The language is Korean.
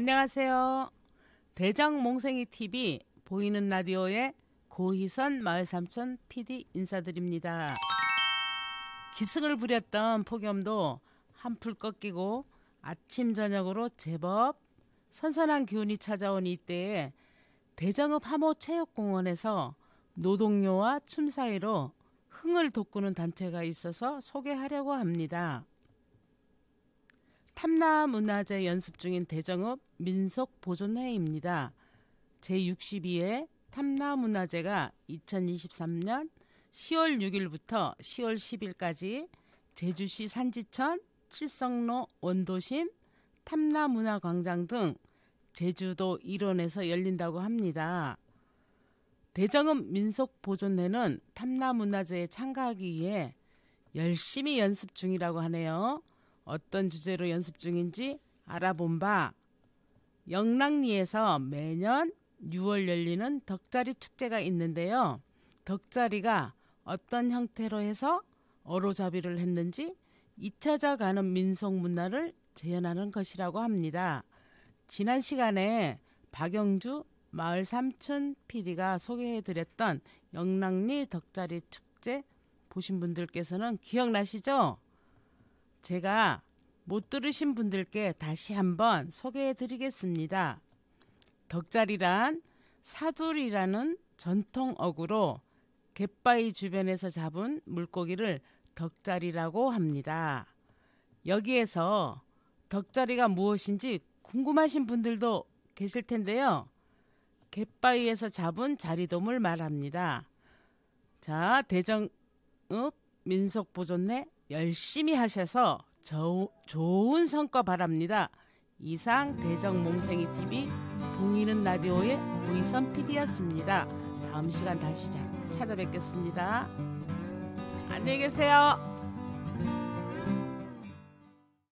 안녕하세요. 대장몽생이TV 보이는 라디오의 고희선 마을삼촌 PD 인사드립니다. 기승을 부렸던 폭염도 한풀 꺾이고 아침 저녁으로 제법 선선한 기운이 찾아온 이때에 대장읍 하모체육공원에서 노동요와 춤 사이로 흥을 돋구는 단체가 있어서 소개하려고 합니다. 탐라문화재 연습 중인 대정읍 민속보존회입니다. 제62회 탐라문화재가 2023년 10월 6일부터 10월 10일까지 제주시 산지천, 칠성로 원도심, 탐라문화광장 등 제주도 일원에서 열린다고 합니다. 대정읍 민속보존회는 탐라문화재에 참가하기 위해 열심히 연습 중이라고 하네요. 어떤 주제로 연습 중인지 알아본 바 영랑리에서 매년 6월 열리는 덕자리 축제가 있는데요. 덕자리가 어떤 형태로 해서 어로잡이를 했는지 잊혀져가는 민속 문화를 재현하는 것이라고 합니다. 지난 시간에 박영주 마을 삼촌 PD가 소개해드렸던 영랑리 덕자리 축제 보신 분들께서는 기억나시죠? 제가 못 들으신 분들께 다시 한번 소개해 드리겠습니다. 덕자리란 사두리라는 전통 어구로 갯바위 주변에서 잡은 물고기를 덕자리라고 합니다. 여기에서 덕자리가 무엇인지 궁금하신 분들도 계실 텐데요. 갯바위에서 잡은 자리돔을 말합니다. 자, 대정읍 민속보존내 열심히 하셔서 저, 좋은 성과 바랍니다. 이상 대정몽생이 TV 봉이는 라디오의 봉이선 PD였습니다. 다음 시간 다시 찾아뵙겠습니다. 안녕히 계세요.